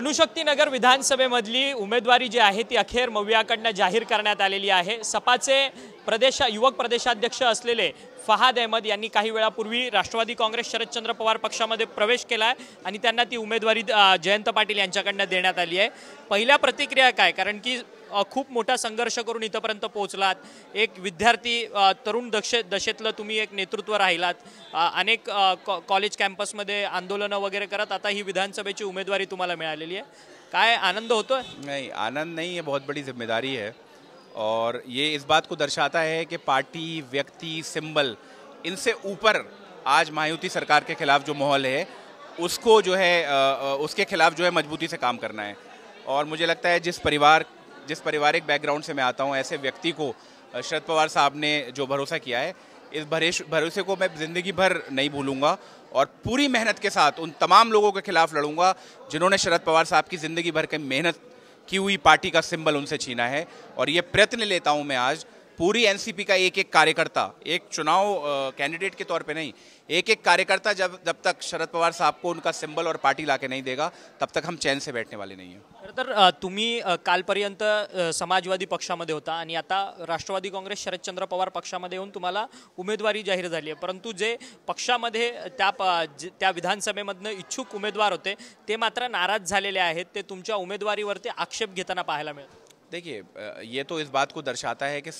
अनुशक्तीनगर विधानसभेमधली उमेदवारी जी आहे ती अखेर मव्याकडनं जाहीर करण्यात आलेली आहे सपाचे प्रदेश युवक प्रदेशाध्यक्ष असलेले फहाद अहमद यांनी काही वेळापूर्वी राष्ट्रवादी काँग्रेस शरदचंद्र पवार पक्षामध्ये प्रवेश केला आहे आणि त्यांना ती उमेदवारी जयंत पाटील यांच्याकडनं देण्यात आली आहे पहिल्या प्रतिक्रिया काय कारण की खूब मोटा संघर्ष कर इतपर्यंत पोचला एक विद्यार्थी तरुण दक्ष दशेत तुम्हें एक नेतृत्व राहिला अनेक कॉलेज कैम्पस मधे आंदोलन वगैरह करा आता ही की उम्मेदारी तुम्हारा मिला है काय आनंद होतो है? नहीं आनंद नहीं है बहुत बड़ी जिम्मेदारी है और ये इस बात को दर्शाता है कि पार्टी व्यक्ति सिंबल इनसे ऊपर आज मायावती सरकार के खिलाफ जो माहौल है उसको जो है उसके खिलाफ जो है मजबूती से काम करना है और मुझे लगता है जिस परिवार जिस पारिवारिक बैकग्राउंड से मैं आता हूँ ऐसे व्यक्ति को शरद पवार साहब ने जो भरोसा किया है इस भरेश भरोसे को मैं ज़िंदगी भर नहीं भूलूंगा और पूरी मेहनत के साथ उन तमाम लोगों के खिलाफ लड़ूंगा जिन्होंने शरद पवार साहब की ज़िंदगी भर के मेहनत की हुई पार्टी का सिंबल उनसे छीना है और ये प्रयत्न लेता हूँ मैं आज पूरी एनसीपी का एक एक कार्यकर्ता एक चुनाव कैंडिडेट के तौर पे नहीं एक एक कार्यकर्ता जब जब तक शरद पवार साहब को उनका सिंबल और पार्टी लाके नहीं देगा तब तक हम चैन से बैठने वाले नहीं आहे तर तुम्ही कालपर्यंत समाजवादी पक्षामध्ये होता आणि आता राष्ट्रवादी काँग्रेस शरदचंद्र पवार पक्षामध्ये येऊन तुम्हाला उमेदवारी जाहीर झाली आहे परंतु जे पक्षामध्ये त्या त्या विधानसभेमधनं इच्छुक उमेदवार होते ते मात्र नाराज झालेले आहेत ते तुमच्या उमेदवारीवरती आक्षेप घेताना पाहायला मिळतं देखिए ये तो इस बात को दर्शाता है कि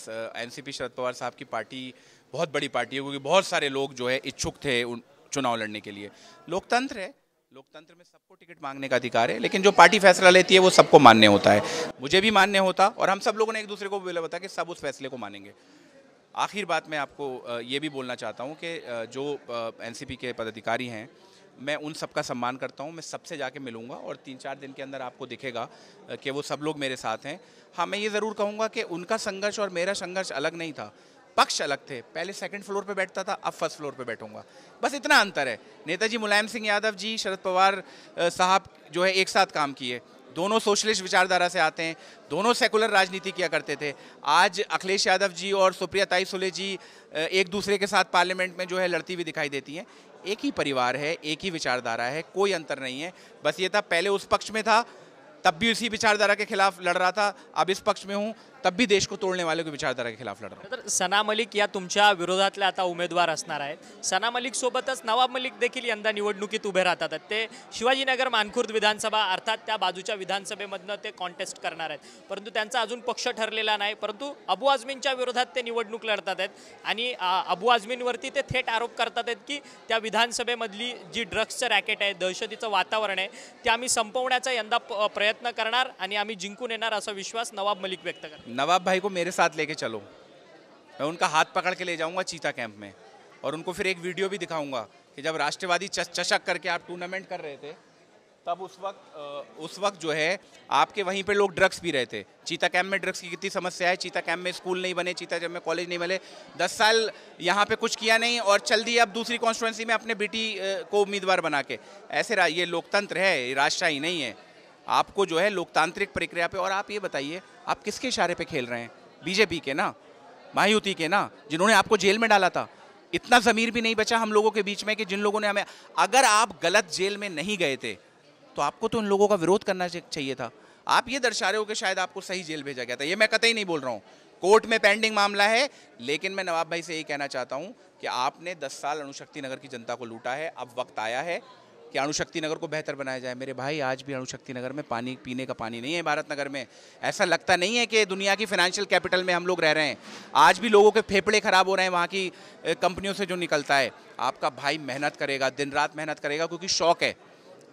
एनसीपी शरद पवार साहब की पार्टी बहुत बड़ी पार्टी है क्योंकि बहुत सारे लोग जो है इच्छुक थे उन चुनाव लड़ने के लिए लोकतंत्र है लोकतंत्र में सबको टिकट मांगने का अधिकार है लेकिन जो पार्टी फैसला लेती है वो सबको मान्य होता है मुझे भी मान्य होता और हम सब लोगों ने एक दूसरे को बोला बताया कि सब उस फैसले को मानेंगे आखिर बात मैं आपको ये भी बोलना चाहता हूँ कि जो एनसीपी के पदाधिकारी हैं मैं उन सबका सम्मान करता हूँ मैं सबसे जाके मिलूँगा और तीन चार दिन के अंदर आपको दिखेगा कि वो सब लोग मेरे साथ हैं हाँ मैं ये ज़रूर कहूँगा कि उनका संघर्ष और मेरा संघर्ष अलग नहीं था पक्ष अलग थे पहले सेकंड फ्लोर पे बैठता था अब फर्स्ट फ्लोर पे बैठूंगा बस इतना अंतर है नेताजी मुलायम सिंह यादव जी शरद पवार साहब जो है एक साथ काम किए दोनों सोशलिस्ट विचारधारा से आते हैं दोनों सेकुलर राजनीति किया करते थे आज अखिलेश यादव जी और सुप्रिया ताई सुले जी एक दूसरे के साथ पार्लियामेंट में जो है लड़ती हुई दिखाई देती हैं एक ही परिवार है एक ही विचारधारा है कोई अंतर नहीं है बस ये था पहले उस पक्ष में था तब भी उसी विचारधारा के खिलाफ लड़ रहा था अब इस पक्ष में हूँ तब भी देश को तोड़ने वाले की विचारधारा के खिलाफ लड़ रहा तर सना मलिक या तुमच्या विरोधातल्या आता उमेदवार असणार आहेत सना मलिक सोबतच नवाब मलिक देखील यंदा निवडणुकीत उभे राहतात ते शिवाजीनगर मानखुर्द विधानसभा अर्थात त्या बाजूच्या विधानसभेमधनं ते कॉन्टेस्ट करणार आहेत परंतु त्यांचा अजून पक्ष ठरलेला नाही परंतु अबू आजमीन विरोधात ते निवडणूक लढतात आहेत आणि अबू आझमींवरती ते थेट आरोप करतात आहेत की त्या विधानसभेमधली जी ड्रग्सचं रॅकेट आहे दहशतीचं वातावरण आहे ते आम्ही संपवण्याचा यंदा प्रयत्न प्रयत्न करना आम्मी आम्ही विश्वास नवाब मलिक व्यक्त कर नवाब भाई को मेरे साथ लेके चलो मैं उनका हाथ पकड़ के ले जाऊंगा चीता कैंप में और उनको फिर एक वीडियो भी दिखाऊंगा कि जब राष्ट्रवादी चशक करके आप टूर्नामेंट कर रहे थे तब उस वक्त उस वक्त जो है आपके वहीं पे लोग ड्रग्स पी रहे थे चीता कैंप में ड्रग्स की कितनी समस्या है चीता कैम्प में स्कूल नहीं बने चीता कैम्प में कॉलेज नहीं बने दस साल यहाँ पे कुछ किया नहीं और चल दिए अब दूसरी कॉन्स्टिट्युएंसी में अपने बेटी को उम्मीदवार बना के ऐसे ये लोकतंत्र है राजशाही नहीं है आपको जो है लोकतांत्रिक प्रक्रिया पे और आप ये बताइए आप किसके इशारे पे खेल रहे हैं बीजेपी के ना महायुति के ना जिन्होंने आपको जेल में डाला था इतना ज़मीर भी नहीं बचा हम लोगों के बीच में कि जिन लोगों ने हमें अगर आप गलत जेल में नहीं गए थे तो आपको तो उन लोगों का विरोध करना चाहिए था आप ये दर्शा रहे हो कि शायद आपको सही जेल भेजा गया था ये मैं कतई नहीं बोल रहा हूँ कोर्ट में पेंडिंग मामला है लेकिन मैं नवाब भाई से यही कहना चाहता हूँ कि आपने 10 साल अनुशक्ति नगर की जनता को लूटा है अब वक्त आया है कि अणुशक्ति नगर को बेहतर बनाया जाए मेरे भाई आज भी अणुशक्ति नगर में पानी पीने का पानी नहीं है भारत नगर में ऐसा लगता नहीं है कि दुनिया की फाइनेंशियल कैपिटल में हम लोग रह रहे हैं आज भी लोगों के फेफड़े ख़राब हो रहे हैं वहाँ की कंपनियों से जो निकलता है आपका भाई मेहनत करेगा दिन रात मेहनत करेगा क्योंकि शौक है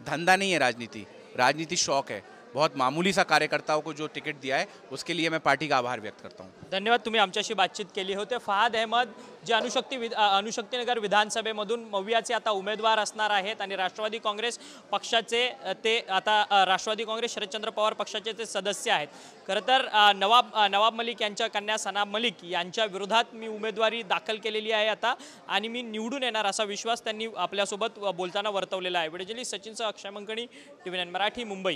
धंधा नहीं है राजनीति राजनीति शौक है बहुत मामूली सा कार्यकर्ताओं को जो टिकट दिया है उसके लिए मैं पार्टी का आभार व्यक्त करता हूँ धन्यवाद तुम्ही आमच्याशी बातचीत केली होते फहाद अहमद जे अनुशक्ती विध अनुशक्तीनगर विधानसभेमधून मवियाचे आता उमेदवार असणार आहेत आणि राष्ट्रवादी काँग्रेस पक्षाचे ते आता राष्ट्रवादी काँग्रेस शरदचंद्र पवार पक्षाचे ते सदस्य आहेत खरं तर नवाब नवाब मलिक यांच्या कन्या सनाब मलिक यांच्या विरोधात मी उमेदवारी दाखल केलेली आहे आता आणि मी निवडून येणार असा विश्वास त्यांनी आपल्यासोबत बोलताना वर्तवलेला आहे विडजली सचिनसह अक्षयमंकणी T V nine Marathi Mumbai